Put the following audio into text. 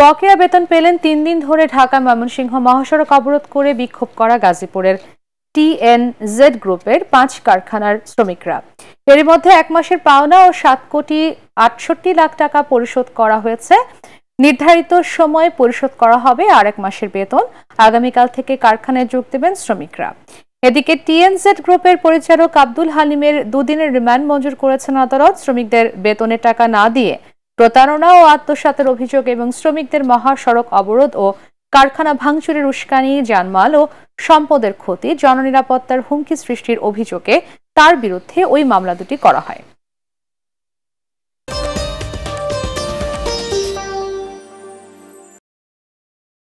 বকেয়া বেতন পেলেন তিন দিন ধরে ঢাকা ময়মনসিংহ মহাসড়ক অবরোধ করে বিক্ষোভ করা গাজীপুরের টিএনজেড গ্রুপের পাঁচ কারখানার শ্রমিকরা এর মধ্যে এক মাসের পাওনা ও সাত কোটি আটষট্টি লাখ টাকা পরিশোধ করা হয়েছে নির্ধারিত সময়ে পরিশোধ করা হবে আর এক মাসের বেতন আগামীকাল থেকে কারখানায় যোগ দেবেন শ্রমিকরা এদিকে টিএনজেড গ্রুপের পরিচালক আব্দুল হালিমের দুদিনের রিমান্ড মঞ্জুর করেছেন আদালত শ্রমিকদের বেতনের টাকা না দিয়ে প্রতারণা ও আত্মসাতের অভিযোগ এবং শ্রমিকদের মহাসড়ক অবরোধ ও কারখানা ভাঙচুরের উস্কানি জানমাল ও সম্পদের ক্ষতি জননিরাপত্তার হুমকি সৃষ্টির অভিযোগে তার বিরুদ্ধে ওই মামলা দুটি করা হয়